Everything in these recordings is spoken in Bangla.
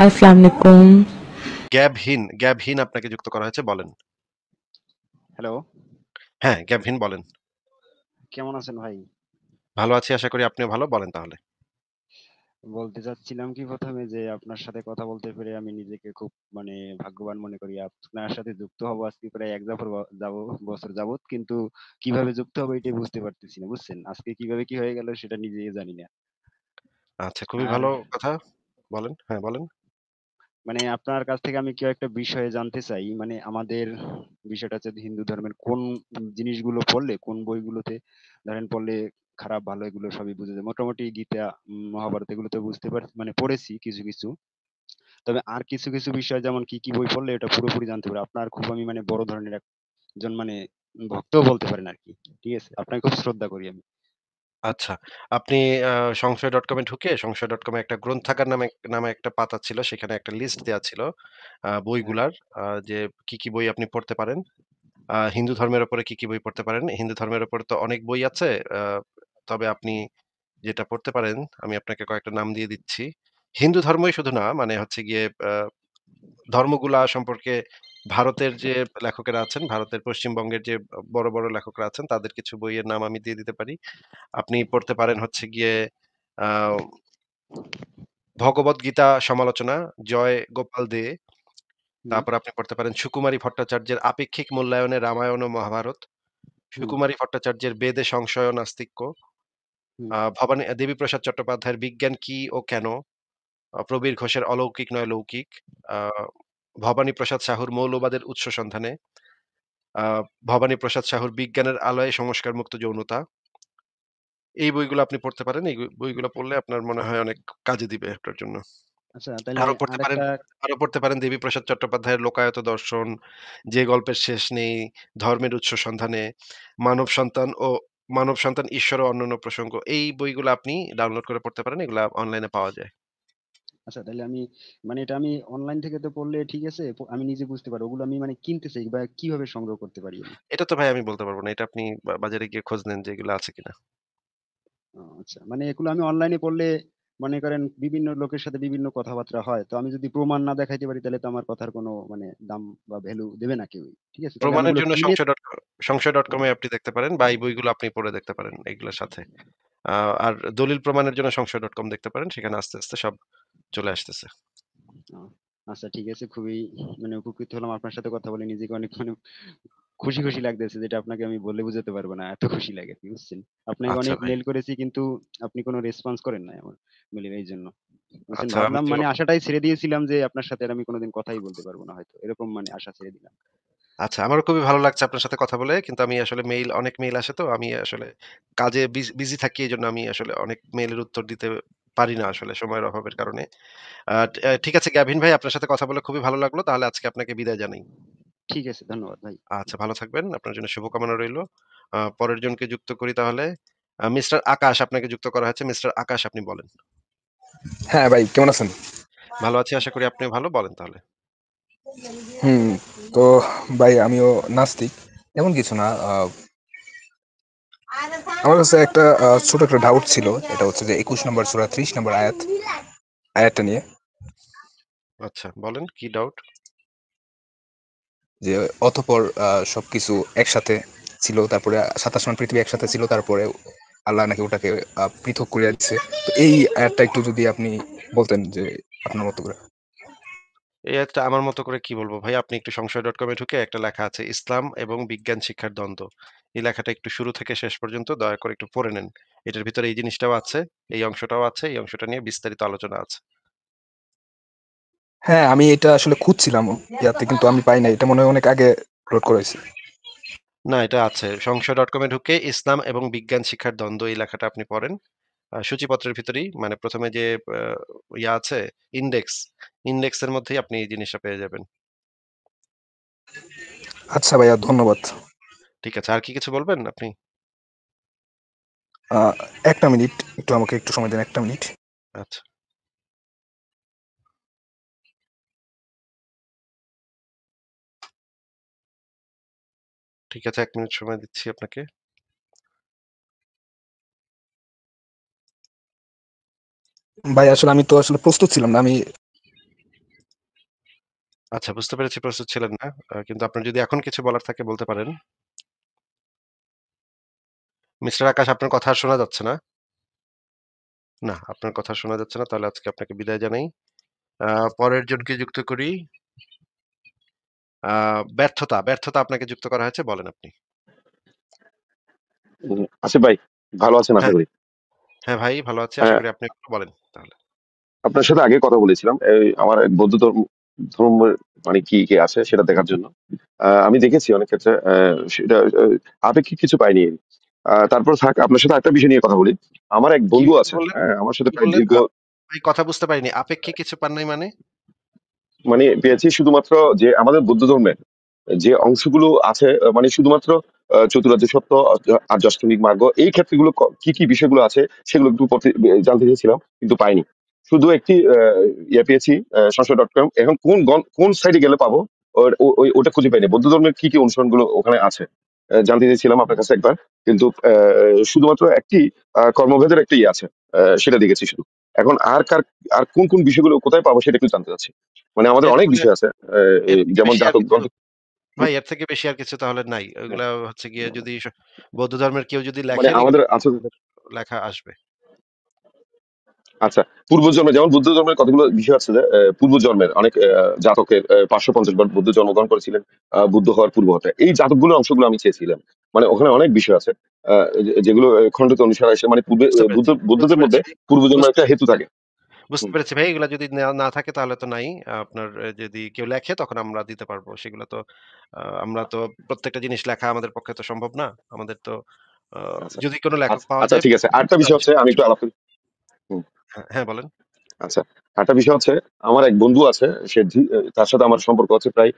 গ্যাবহীন গ্যাবহীন আপনাকে যুক্ত করা হয়েছে বলেন হ্যালো হ্যাঁ গ্যাবহীন বলেন কেমন আছেন ভাই ভালো আছি আশা করি আপনিও ভালো বলেন তাহলে বলতে চাচ্ছিলাম কি প্রথমে যে আপনার সাথে কথা বলতে পেরে আমি নিজেকে খুব মানে ভাগ্যবান মনে করি আপনার সাথে যুক্ত হব আজকে প্রায় এক জাফর যাব বছর যাবত কিন্তু কিভাবে যুক্ত হবো এটাই বুঝতে পারতেছি না বুঝছেন আজকে কিভাবে কি হয়ে গেল সেটা নিজেই জানি না আচ্ছা খুবই ভালো কথা বলেন হ্যাঁ বলেন মানে আপনার কাছ থেকে আমি কি একটা বিষয়ে জানতে চাই। মানে আমাদের বিষয়টা হচ্ছে হিন্দু ধর্মের কোন জিনিসগুলো পড়লে, কোন বইগুলোতে ধরেন পড়লে খারাপ ভালো এগুলো সবই বুঝে যায়। মোটামুটি গীতা, মহাভারত এগুলো তো বুঝতে পার মানে পড়েছি কিছু, কিছু। তবে আর কিছু, কিছু বিষয় যেমন কি, কি বই পড়লে এটা পুরোপুরি জানতে পারি। আপনার খুব আমি মানে বড় ধরনের একজন মানে ভক্তও বলতে পারেন আর কি ঠিক আছে? আপনাকে খুব শ্রদ্ধা করি আমি। আচ্ছা। আপনি সংশয় ডট কমে ঢুকে সংশয় ডট কমে একটা গ্রন্থাগার নামে নামে একটা পাতা ছিল। সেখানে একটা লিস্ট দেওয়া ছিল হ্যাঁ। বইগুলার যে কি, কি বই আপনি পড়তে পারেন। হিন্দু ধর্মের উপরে কি, কি বই পড়তে পারেন। হিন্দু ধর্মের উপরে তো অনেক বই আছে। তবে আপনি যেটা পড়তে পারেন, আমি আপনাকে কয়েকটা নাম দিয়ে দিচ্ছি। হিন্দু ধর্মই শুধু না, মানে হচ্ছে গিয়ে ধর্মগুলা সম্পর্কে ভারতের যে আচ্ছা। লেখকেরা আছেন, ভারতের পশ্চিমবঙ্গের যে বড়, বড় লেখকরা আছেন তাদের কিছু বইয়ের নাম আমি দিয়ে দিতে পারি। আপনি পড়তে পারেন হচ্ছে গিয়ে ভগবত গীতা সমালোচনা জয় গোপাল দে। তারপর আপনি পড়তে পারেন সুকুমারী ভট্টাচার্যের আপেক্ষিক মূল্যায়নে রামায়ণ ও মহাভারত। সুকুমারী ভট্টাচার্যের বেদে সংশয় ও নাস্তিক্য। ভবানী দেবী দেবীপ্রসাদ চট্টোপাধ্যায়ের বিজ্ঞান কি ও কেন? প্রবীর ঘোষের অলৌকিক নয় লৌকিক। ভবানী প্রসাদ সাহুর মৌলবাদের উৎস সন্ধানে ভবানী প্রসাদ সাহুর বিজ্ঞানের আলোয় সংস্কার মুক্ত যৌনতা এই বইগুলো আপনি পড়তে পারেন এই বইগুলো পড়লে আপনার মনে হয় অনেক কাজে দিবে আপনার জন্য আচ্ছা, আরো পড়তে পারেন আরো পড়তে পারেন দেবী প্রসাদ চট্টোপাধ্যায়ের লোকায়ত দর্শন যে গল্পের শেষ নেই ধর্মের উৎস সন্ধানে মানব সন্তান ও মানব সন্তান ঈশ্বর ও অন্যান্য প্রসঙ্গ এই বইগুলো আপনি ডাউনলোড করে পড়তে পারেন এগুলো অনলাইনে পাওয়া যায় আচ্ছা তাহলে আমি মানে এটা আমি অনলাইন থেকে তো পড়লে ঠিক আছে আমি নিজে বুঝতে পারবো ওগুলো আমি মানে কিনতে চাই বা কিভাবে সংগ্রহ করতে পারি আমি এটা তো ভাই আমি বলতে পারবো না এটা আপনি বাজারে গিয়ে খোঁজ নেন যে এগুলো আছে কিনা আচ্ছা মানে এগুলো আমি অনলাইনে পড়লে মনে করেন বিভিন্ন লোকের সাথে বিভিন্ন কথাবার্তা হয় তো আমি যদি প্রমাণ না দেখাইতে পারি তাহলে তো আমার কথার কোনো মানে দাম বা ভ্যালু দেবে না কেউ ঠিক আছে তাহলে আমি প্রমাণের ওগুলো জন্য কিনে সংশয় ডট সংশয় ডট কমে আপনি দেখতে পারেন বা এই বইগুলো আপনি পড়ে দেখতে পারেন এগুলোর সাথে আর দলিল প্রমাণের জন্য সংশয় ডট কম দেখতে পারেন সেখানে আস্তে আস্তে সব চলে আসতেছে আচ্ছা ঠিক আছে খুবই মানে উপকৃত হলাম আপনার সাথে কথা বলে নিজেকে অনেক মানে খুশি খুশি লাগতেছে যেটা আপনাকে আমি বলে বুঝাতে পারবো না এত খুশি লাগে আপনি বুঝছেন আপনাকে আচ্ছা অনেক মেল করেছি কিন্তু আপনি কোনো রেসপন্স করেন না আমার মেলের এই জন্য আচ্ছা, ভাবলাম মানে আশাটাই ছেড়ে দিয়েছিলাম যে আপনার সাথে আমি কোনোদিন কথাই বলতে পারবো না হয়তো এরকম মানে আশা ছেড়ে দিলাম আচ্ছা আমারও খুবই ভালো লাগছে আপনার সাথে কথা বলে কিন্তু আমি আসলে মেইল অনেক মেইল আসে তো আমি আসলে কাজে বিজি থাকি এই জন্য আমি আসলে অনেক মেইলের উত্তর দিতে পারি না আসলে সময়ের অভাবের কারণে ঠিক আছে গ্যাভিন ভাই আপনার সাথে কথা বলে খুবই ভালো লাগলো তাহলে আজকে আপনাকে বিদায় জানাই ঠিক আছে ধন্যবাদ ভাই আচ্ছা ভালো থাকবেন আপনার জন্য শুভকামনা রইল পরের জনকে যুক্ত করি তাহলে মিস্টার আকাশ আপনাকে যুক্ত করা হয়েছে মিস্টার আকাশ আপনি বলেন হ্যাঁ ভাই কেমন আছেন ভালো আছি আশা করি আপনি ভালো বলেন তাহলে হুম তো ভাই আমিও নাস্তিক এমন কিছু না আহ, আমার কাছে একটা ছোট একটা ডাউট ছিল এটা হচ্ছে যে একুশ নম্বর সুরা ত্রিশ নম্বর আয়াত আয়াতটা নিয়ে আচ্ছা বলেন কি ডাউট যে অতপর সবকিছু একসাথে ছিল তারপরে সাতাশ মান পৃথিবী একসাথে ছিল তারপরে আল্লাহ নাকি ওটাকে পৃথক করে যাচ্ছে তো এই আয়াতটা একটু যদি আপনি বলতেন যে আপনার মতো করে এটা আমার মতো করে কি বলবো ভাই আপনি একটু সংশয় ডট কমে ঢুকে একটা লেখা আছে ইসলাম এবং বিজ্ঞান শিক্ষার দ্বন্দ্ব এই লেখাটা একটু শুরু থেকে শেষ পর্যন্ত দয়া করে একটু পড়ে নেন এটার ভিতরে এই জিনিসটাও আছে এই অংশটাও আছে এই অংশটা নিয়ে বিস্তারিত আলোচনা আছে হ্যাঁ আমি এটা আসলে খুঁজছিলাম ইয়াতে কিন্তু আমি পাই না এটা মনে হয় অনেক আগে লোড করেছি না এটা আছে সংশয় ডট কমে ঢুকে ইসলাম এবং বিজ্ঞান শিক্ষার দ্বন্দ্ব এই লেখাটা আপনি পড়েন সূচিপত্রের ভিতরেই মানে প্রথমে যে ইয়া আছে ইন্ডেক্স ইন্ডেক্সের মধ্যেই আপনি এই জিনিসটা পেয়ে যাবেন আচ্ছা ভাইয়া ধন্যবাদ ঠিক আছে আর কি কিছু বলবেন আপনি একটা মিনিট একটু আমাকে একটু সময় দেন একটা মিনিট আচ্ছা ঠিক আছে এক মিনিট সময় দিচ্ছি আপনাকে ভাই আসলে আমি তো আসলে প্রস্তুত ছিলাম না আমি আচ্ছা বুঝতে পেরেছি প্রস্তুত ছিলেন না। কিন্তু আপনার যদি এখন কিছু বলার থাকে বলতে পারেন। মিস্টার আকাশ আপনার কথা শোনা যাচ্ছে না? না, আপনার কথা শোনা যাচ্ছে না। তাহলে আজকে আপনাকে বিদায় জানাই। পরের জনকে যুক্ত করি। আহ ব্যর্থতা, ব্যর্থতা আপনাকে যুক্ত করা হয়েছে। বলেন আপনি। আসিফ ভাই, ভালো আছেন আশা হ্যাঁ। করি? হ্যাঁ ভাই, ভালো আছি। হ্যাঁ। আশা করি আপনি বলেন। আপনার সাথে আগে কথা বলেছিলাম আমার বৌদ্ধ ধর্ম ধর্ম মানে কি কি আছে সেটা দেখার জন্য আমি দেখেছি অনেক ক্ষেত্রে সেটা আপেক্ষিক কিছু পাইনি তারপর থাক আপনার সাথে একটা বিষয় নিয়ে কথা বলি আমার এক বন্ধু আছে আমার সাথে প্রায় দীর্ঘ কথা বুঝতে পারিনি আপেক্ষিক কিছু পান নাই মানে মানে পেয়েছি শুধুমাত্র যে আমাদের বৌদ্ধ ধর্মের যে অংশগুলো আছে মানে শুধুমাত্র চতুরাজ্য সত্য আর অষ্টাঙ্গিক মার্গ এই ক্ষেত্রগুলো কি কি বিষয়গুলো আছে সেগুলো একটু জানতে চেয়েছিলাম কিন্তু পাইনি শুধু একটি ইয়ে পেয়েছি সংসদ ডট কম এখন কোন কোন সাইডে গেলে পাবো ওটা খুঁজে পাইনি বৌদ্ধ ধর্মের কি কি গুলো ওখানে আছে জানতে চেয়েছিলাম আপনার কাছে একবার কিন্তু শুধুমাত্র একটি কর্মভেদের একটা ইয়ে আছে সেটা দেখেছি শুধু এখন আর কার আর কোন কোন বিষয়গুলো কোথায় পাবো সেটা একটু জানতে চাচ্ছি মানে আমাদের অনেক বিষয় আছে যেমন জাতক ভাই এর থেকে বেশি আর কিছু তাহলে নাই ওগুলা হচ্ছে গিয়ে হ্যাঁ। যদি বৌদ্ধ ধর্মের কেউ যদি মানে লেখে আমাদের লেখা আসবে আচ্ছা পূর্বজন্মে যেমন বুদ্ধ জন্মের কতগুলো বিষয় আছে যে পূর্বজন্মের অনেক জাতকের পাঁচশো পঞ্চাশ বার বুদ্ধ জন্মগ্রহণ করেছিলেন বুদ্ধ হওয়ার পূর্ব হতে এই জাতকগুলোর অংশগুলো আমি চেয়েছিলাম মানে ওখানে অনেক বিষয় আছে যেগুলো খণ্ডিত অনুসারে আসে মানে পূর্বে বুদ্ধ বুদ্ধদের মধ্যে পূর্বজন্মের একটা হেতু থাকে বুঝতে পেরেছি ভাই এগুলো যদি না থাকে তাহলে তো নাই আপনার যদি কেউ লেখে তখন আমরা দিতে পারবো সেগুলো তো আমরা তো প্রত্যেকটা জিনিস লেখা আমাদের পক্ষে তো সম্ভব না আমাদের তো আচ্ছা। যদি কোনো লেখক আচ্ছা, পাওয়া আচ্ছা, যায় ঠিক আছে আরেকটা বিষয় হচ্ছে আমি একটু আলাপ করি হ্যাঁ, বলেন। আচ্ছা। আরেকটা বিষয় হচ্ছে আমার এক বন্ধু আছে। সে তার সাথে আমার সম্পর্ক আছে প্রায়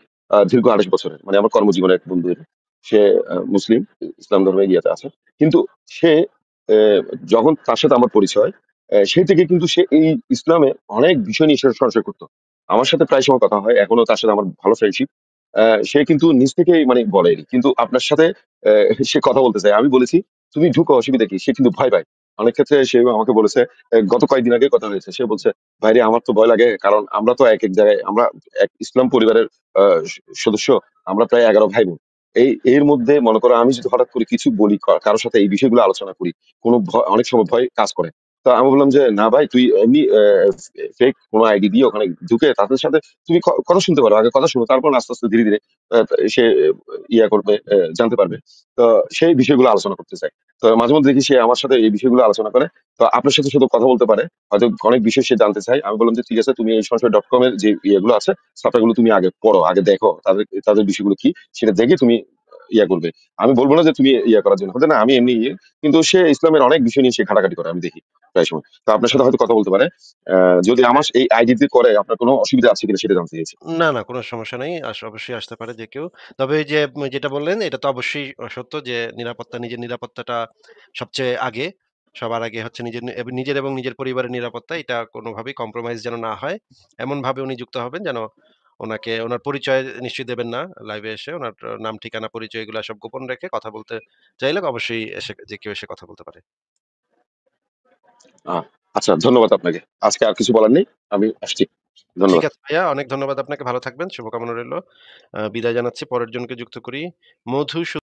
দীর্ঘ আড়াই বছরের। মানে আমার কর্মজীবনের এক বন্ধু সে মুসলিম, ইসলাম ধর্মে ইয়াতে আছে। কিন্তু সে যখন তার সাথে আমার পরিচয়, সে থেকে কিন্তু সে এই ইসলামে অনেক বিষয় নিয়ে সে সংশয় করত। আমার সাথে প্রায় সময় কথা হয়। এখনো তার সাথে আমার ভালো ফ্রেন্ডশিপ। সে কিন্তু নিজ থেকেই মানে বলে। কিন্তু আপনার সাথে সে কথা বলতে চায়। আমি বলেছি, "তুমি ঢুকো অসুবিধা কি?" সে কিন্তু ভয় পায়। অনেক ক্ষেত্রে সে আমাকে বলেছে গত কয়েকদিন আগে কথা হয়েছে সে বলছে ভাইরে আমার তো ভয় লাগে কারণ আমরা তো এক এক জায়গায় আমরা এক ইসলাম পরিবারের সদস্য আমরা প্রায় এগারো ভাই বোন এই এর মধ্যে মনে করো আমি যদি হঠাৎ করে কিছু বলি কারোর সাথে এই বিষয়গুলো আলোচনা করি কোনো অনেক সময় ভয় কাজ করে তা আমি বললাম যে না ভাই তুই এমনি ফেক কোনো আইডি দিয়ে ওখানে ঢুকে তাদের সাথে তুমি কথা শুনতে পারো আগে কথা শুনো তারপর আস্তে আস্তে ধীরে ধীরে সে ইয়া করবে জানতে পারবে তো সেই বিষয়গুলো আলোচনা করতে চাই তো মাঝে মধ্যে দেখি সে আমার সাথে এই বিষয়গুলো আলোচনা করে তো আপনার সাথে শুধু কথা বলতে পারে হয়তো অনেক বিষয় সে জানতে চাই আমি বললাম যে ঠিক আছে তুমি এই সংসদ ডট কম এর যে ইয়েগুলো আছে সাপটাগুলো তুমি আগে পড়ো আগে দেখো তাদের তাদের বিষয়গুলো কি সেটা দেখে তুমি ইয়া করবে আমি বলবো না যে তুমি ইয়া করার জন্য হতে না আমি এমনি ইয়ে কিন্তু সে ইসলামের অনেক বিষয় নিয়ে সে ঘাটাঘাটি করে আমি দেখি প্রায় সময় তো আপনার সাথে হয়তো কথা বলতে পারে যদি আমার এই আইডিতে করে আপনার কোনো অসুবিধা আছে কিনা সেটা জানতে চাইছি না না কোনো সমস্যা নাই অবশ্যই আসতে পারে যে কেউ তবে যে যেটা বললেন এটা তো অবশ্যই সত্য যে নিরাপত্তা নিজের নিরাপত্তাটা সবচেয়ে আগে সবার আগে হচ্ছে নিজের নিজের এবং নিজের পরিবারের নিরাপত্তা এটা কোনোভাবেই কম্প্রোমাইজ যেন না হয় এমন ভাবে উনি যুক্ত হবেন যেন ওনাকে ওনার পরিচয় নিশ্চয়ই দেবেন না লাইভে এসে ওনার নাম ঠিকানা পরিচয় এগুলো সব গোপন রেখে কথা বলতে চাইলে অবশ্যই এসে যে কেউ এসে কথা বলতে পারে আচ্ছা ধন্যবাদ আপনাকে আজকে আর কিছু বলার নেই আমি আসছি ঠিক আছে ভাইয়া অনেক ধন্যবাদ আপনাকে ভালো থাকবেন শুভকামনা রইল বিদায় জানাচ্ছি পরের জনকে যুক্ত করি মধু